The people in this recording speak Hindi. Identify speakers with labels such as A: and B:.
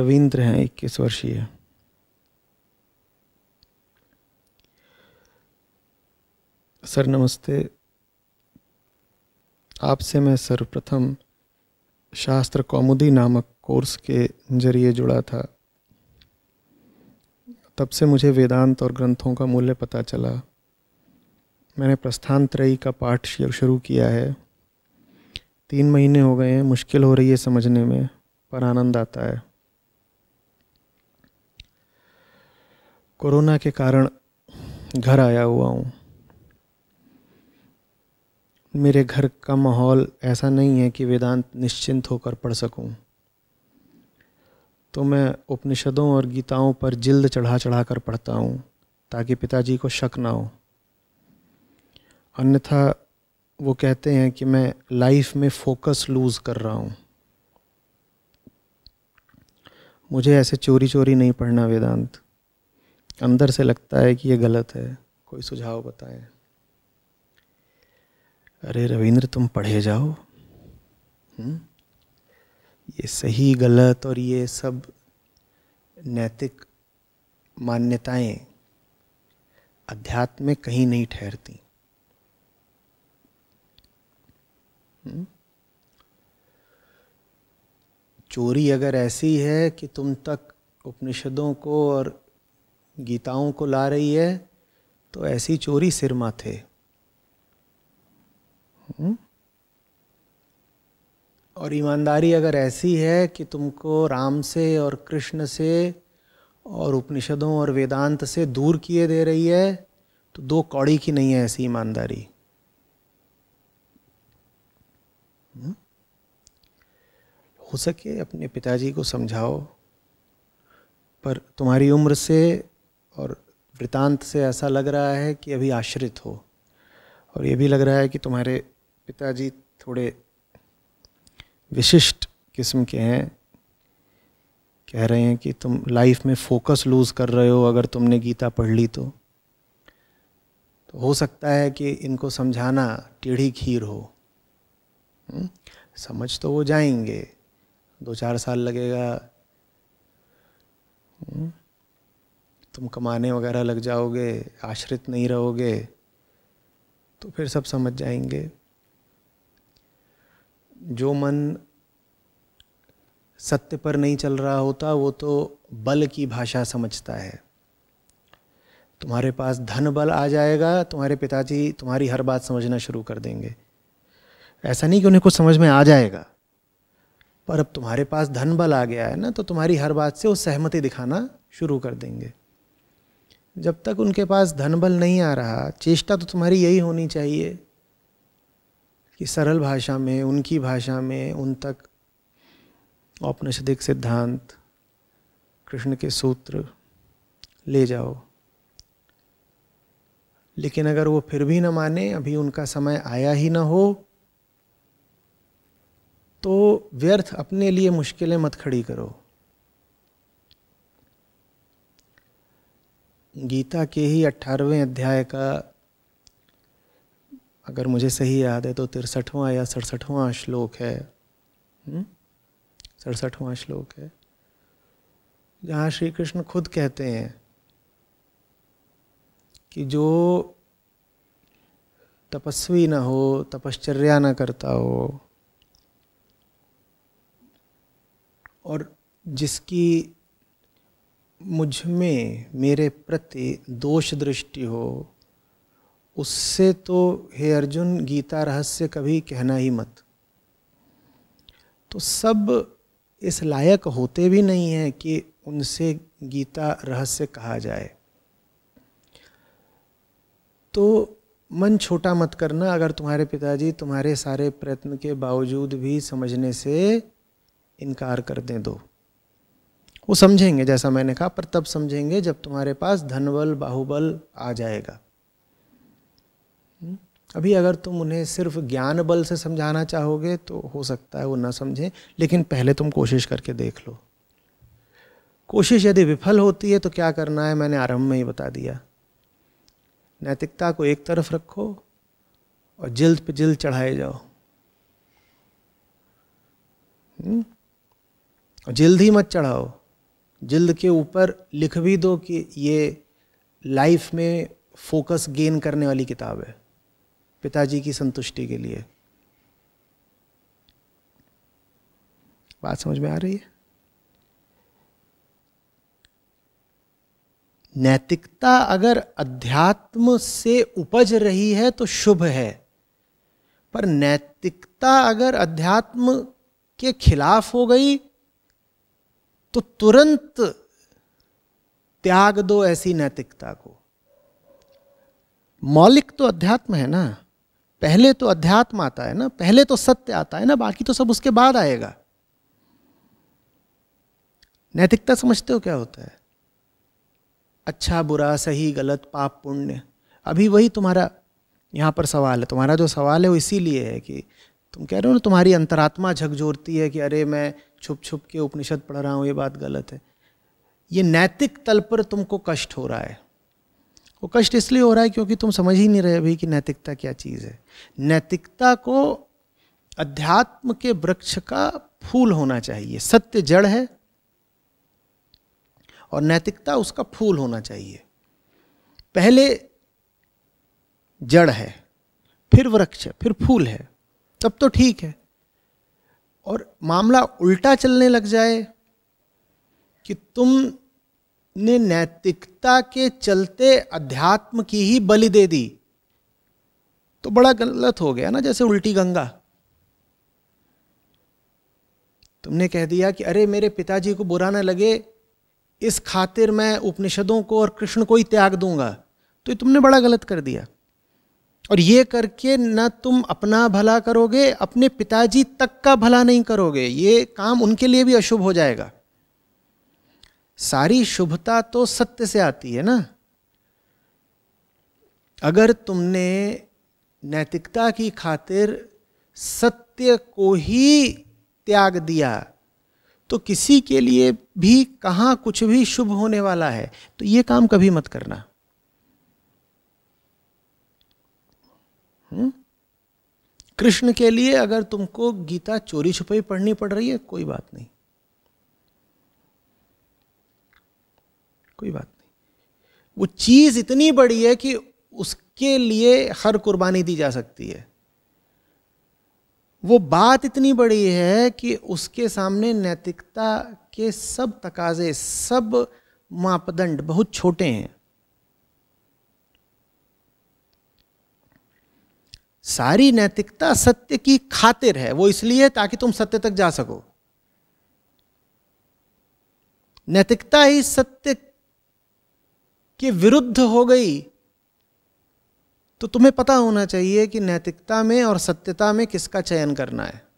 A: रविंद्र हैं इक्कीस वर्षीय सर नमस्ते आपसे मैं सर्वप्रथम शास्त्र कौमुदी नामक कोर्स के जरिए जुड़ा था तब से मुझे वेदांत और ग्रंथों का मूल्य पता चला मैंने प्रस्थान त्रयी का पाठ शुरू किया है तीन महीने हो गए हैं मुश्किल हो रही है समझने में पर आनंद आता है कोरोना के कारण घर आया हुआ हूँ मेरे घर का माहौल ऐसा नहीं है कि वेदांत निश्चिंत होकर पढ़ सकूं। तो मैं उपनिषदों और गीताओं पर जिल्द चढ़ा चढ़ा कर पढ़ता हूँ ताकि पिताजी को शक ना हो अन्यथा वो कहते हैं कि मैं लाइफ में फोकस लूज़ कर रहा हूँ मुझे ऐसे चोरी चोरी नहीं पढ़ना वेदांत अंदर से लगता है कि ये गलत है कोई सुझाव बताएं अरे रविंद्र तुम पढ़े जाओ हुँ? हम्म? ये सही गलत और ये सब नैतिक मान्यताएं अध्यात्म में कहीं नहीं ठहरती हम्म? चोरी अगर ऐसी है कि तुम तक उपनिषदों को और गीताओं को ला रही है तो ऐसी चोरी सिर माथे हम्म? और ईमानदारी अगर ऐसी है कि तुमको राम से और कृष्ण से और उपनिषदों और वेदांत से दूर किए दे रही है तो दो कौड़ी की नहीं है ऐसी ईमानदारी हम्म? हो सके अपने पिताजी को समझाओ पर तुम्हारी उम्र से और वृतांत से ऐसा लग रहा है कि अभी आश्रित हो और ये भी लग रहा है कि तुम्हारे पिताजी थोड़े विशिष्ट किस्म के हैं कह रहे हैं कि तुम लाइफ में फोकस लूज़ कर रहे हो अगर तुमने गीता पढ़ ली तो तो हो सकता है कि इनको समझाना टेढ़ी खीर हो हुँ? हम्म? समझ तो वो जाएंगे दो चार साल लगेगा हुँ? हम्म? तुम कमाने वगैरह लग जाओगे आश्रित नहीं रहोगे तो फिर सब समझ जाएंगे जो मन सत्य पर नहीं चल रहा होता वो तो बल की भाषा समझता है तुम्हारे पास धन बल आ जाएगा तुम्हारे पिताजी तुम्हारी हर बात समझना शुरू कर देंगे ऐसा नहीं कि उन्हें कुछ समझ में आ जाएगा पर अब तुम्हारे पास धन बल आ गया है ना तो तुम्हारी हर बात से वो सहमति दिखाना शुरू कर देंगे जब तक उनके पास धन बल नहीं आ रहा चेष्टा तो तुम्हारी यही होनी चाहिए कि सरल भाषा में उनकी भाषा में उन तक औपनिषदिक सिद्धांत कृष्ण के सूत्र ले जाओ लेकिन अगर वो फिर भी ना माने अभी उनका समय आया ही ना हो तो व्यर्थ अपने लिए मुश्किलें मत खड़ी करो गीता के ही अट्ठारहवें अध्याय का अगर मुझे सही याद है तो तिरसठवां या सड़सठवां श्लोक है हम्म? सड़सठवां श्लोक है जहाँ श्री कृष्ण खुद कहते हैं कि जो तपस्वी न हो तपश्चर्या न करता हो और जिसकी मुझ में मेरे प्रति दोष दृष्टि हो उससे तो हे अर्जुन गीता रहस्य कभी कहना ही मत तो सब इस लायक होते भी नहीं हैं कि उनसे गीता रहस्य कहा जाए तो मन छोटा मत करना अगर तुम्हारे पिताजी तुम्हारे सारे प्रयत्न के बावजूद भी समझने से इनकार कर दें दो वो समझेंगे जैसा मैंने कहा पर तब समझेंगे जब तुम्हारे पास धनबल बाहुबल आ जाएगा हम्म? अभी अगर तुम उन्हें सिर्फ ज्ञान बल से समझाना चाहोगे तो हो सकता है वो ना समझें लेकिन पहले तुम कोशिश करके देख लो कोशिश यदि विफल होती है तो क्या करना है मैंने आरंभ में ही बता दिया नैतिकता को एक तरफ रखो और जिल्द पे जिल्द चढ़ाए जाओ हम्म? और जिल्द ही मत चढ़ाओ जिल्द के ऊपर लिख भी दो कि ये लाइफ में फोकस गेन करने वाली किताब है पिताजी की संतुष्टि के लिए बात समझ में आ रही है नैतिकता अगर अध्यात्म से उपज रही है तो शुभ है पर नैतिकता अगर अध्यात्म के खिलाफ हो गई तो तुरंत त्याग दो ऐसी नैतिकता को मौलिक तो अध्यात्म है ना पहले तो अध्यात्म आता है ना पहले तो सत्य आता है ना बाकी तो सब उसके बाद आएगा नैतिकता समझते हो क्या होता है अच्छा बुरा सही गलत पाप पुण्य अभी वही तुम्हारा यहाँ पर सवाल है तुम्हारा जो सवाल है वो इसीलिए है कि तुम कह रहे हो ना तुम्हारी अंतरात्मा झकझोरती है कि अरे मैं छुप छुप के उपनिषद पढ़ रहा हूँ ये बात गलत है ये नैतिक तल पर तुमको कष्ट हो रहा है वो कष्ट इसलिए हो रहा है क्योंकि तुम समझ ही नहीं रहे अभी कि नैतिकता क्या चीज़ है नैतिकता को अध्यात्म के वृक्ष का फूल होना चाहिए सत्य जड़ है और नैतिकता उसका फूल होना चाहिए पहले जड़ है फिर वृक्ष है फिर फूल है तब तो ठीक है और मामला उल्टा चलने लग जाए कि तुम ने नैतिकता के चलते अध्यात्म की ही बलि दे दी तो बड़ा गलत हो गया ना जैसे उल्टी गंगा तुमने कह दिया कि अरे मेरे पिताजी को बुरा ना लगे इस खातिर मैं उपनिषदों को और कृष्ण को ही त्याग दूंगा तो तुमने बड़ा गलत कर दिया और ये करके न तुम अपना भला करोगे अपने पिताजी तक का भला नहीं करोगे ये काम उनके लिए भी अशुभ हो जाएगा सारी शुभता तो सत्य से आती है ना अगर तुमने नैतिकता की खातिर सत्य को ही त्याग दिया तो किसी के लिए भी कहाँ कुछ भी शुभ होने वाला है तो ये काम कभी मत करना हम्म? कृष्ण के लिए अगर तुमको गीता चोरी छुपाई पढ़नी पड़ रही है कोई बात नहीं कोई बात नहीं वो चीज इतनी बड़ी है कि उसके लिए हर कुर्बानी दी जा सकती है वो बात इतनी बड़ी है कि उसके सामने नैतिकता के सब तकाजे सब मापदंड बहुत छोटे हैं सारी नैतिकता सत्य की खातिर है वो इसलिए ताकि तुम सत्य तक जा सको नैतिकता ही सत्य के विरुद्ध हो गई तो तुम्हें पता होना चाहिए कि नैतिकता में और सत्यता में किसका चयन करना है